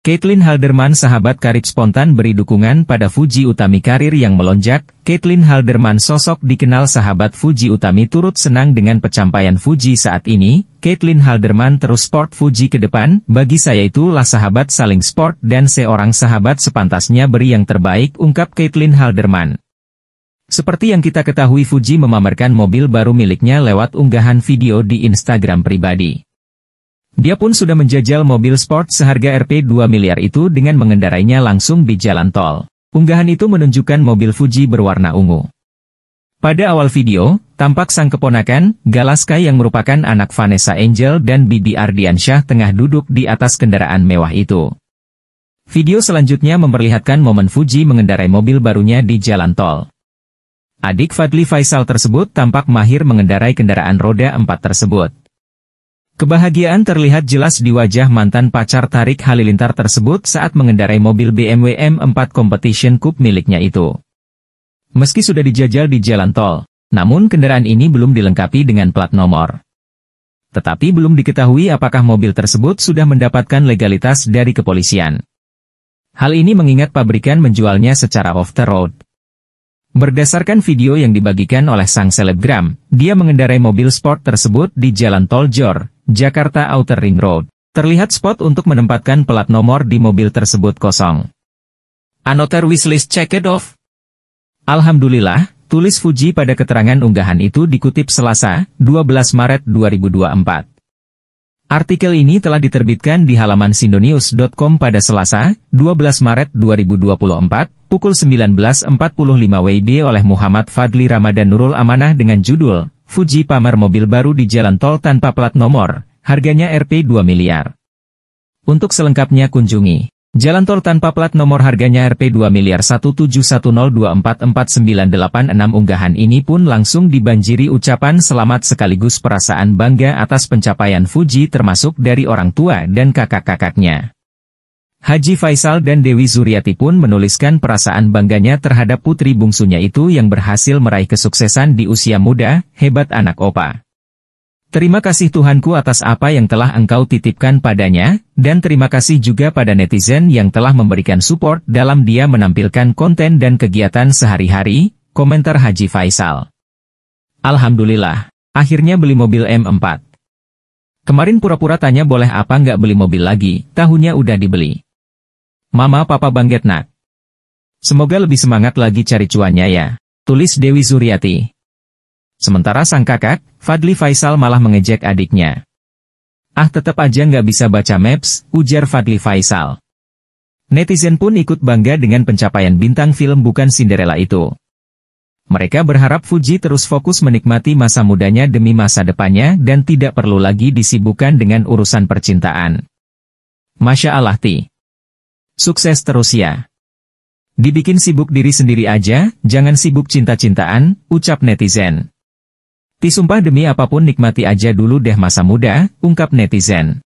Caitlin Halderman sahabat karib spontan beri dukungan pada Fuji Utami karir yang melonjak, Caitlin Halderman sosok dikenal sahabat Fuji Utami turut senang dengan pencapaian Fuji saat ini, Caitlin Halderman terus sport Fuji ke depan, bagi saya itulah sahabat saling sport dan seorang sahabat sepantasnya beri yang terbaik ungkap Caitlin Halderman. Seperti yang kita ketahui Fuji memamerkan mobil baru miliknya lewat unggahan video di Instagram pribadi. Dia pun sudah menjajal mobil sport seharga Rp 2 miliar itu dengan mengendarainya langsung di jalan tol. Unggahan itu menunjukkan mobil Fuji berwarna ungu. Pada awal video, tampak sang keponakan, Galaska yang merupakan anak Vanessa Angel dan Bibi Ardiansyah tengah duduk di atas kendaraan mewah itu. Video selanjutnya memperlihatkan momen Fuji mengendarai mobil barunya di jalan tol. Adik Fadli Faisal tersebut tampak mahir mengendarai kendaraan roda empat tersebut. Kebahagiaan terlihat jelas di wajah mantan pacar Tarik Halilintar tersebut saat mengendarai mobil BMW M4 Competition Coupe miliknya itu. Meski sudah dijajal di jalan tol, namun kendaraan ini belum dilengkapi dengan plat nomor. Tetapi belum diketahui apakah mobil tersebut sudah mendapatkan legalitas dari kepolisian. Hal ini mengingat pabrikan menjualnya secara off-the-road. Berdasarkan video yang dibagikan oleh sang selebgram, dia mengendarai mobil sport tersebut di Jalan Tol Jor, Jakarta Outer Ring Road. Terlihat spot untuk menempatkan pelat nomor di mobil tersebut kosong. Another wishlist check it off. Alhamdulillah, tulis Fuji pada keterangan unggahan itu dikutip Selasa, 12 Maret 2024. Artikel ini telah diterbitkan di halaman sindonews.com pada Selasa, 12 Maret 2024, pukul 19.45 WIB oleh Muhammad Fadli Ramadan Nurul Amanah dengan judul, Fuji pamer mobil baru di jalan tol tanpa plat nomor, harganya Rp2 miliar. Untuk selengkapnya kunjungi, jalan tol tanpa plat nomor harganya Rp2 miliar 1710244986. unggahan ini pun langsung dibanjiri ucapan selamat sekaligus perasaan bangga atas pencapaian Fuji termasuk dari orang tua dan kakak-kakaknya. Haji Faisal dan Dewi Zuriati pun menuliskan perasaan bangganya terhadap putri bungsunya itu yang berhasil meraih kesuksesan di usia muda, hebat anak opa. Terima kasih Tuhanku atas apa yang telah engkau titipkan padanya, dan terima kasih juga pada netizen yang telah memberikan support dalam dia menampilkan konten dan kegiatan sehari-hari, komentar Haji Faisal. Alhamdulillah, akhirnya beli mobil M4. Kemarin pura-pura tanya boleh apa nggak beli mobil lagi, tahunya udah dibeli. Mama Papa Nak. Semoga lebih semangat lagi cari cuannya ya. Tulis Dewi Zuriati. Sementara sang kakak, Fadli Faisal malah mengejek adiknya. Ah tetap aja nggak bisa baca maps, ujar Fadli Faisal. Netizen pun ikut bangga dengan pencapaian bintang film bukan Cinderella itu. Mereka berharap Fuji terus fokus menikmati masa mudanya demi masa depannya dan tidak perlu lagi disibukkan dengan urusan percintaan. Masya Allah Ti. Sukses terus ya. Dibikin sibuk diri sendiri aja, jangan sibuk cinta-cintaan, ucap netizen. Tisumpah demi apapun nikmati aja dulu deh masa muda, ungkap netizen.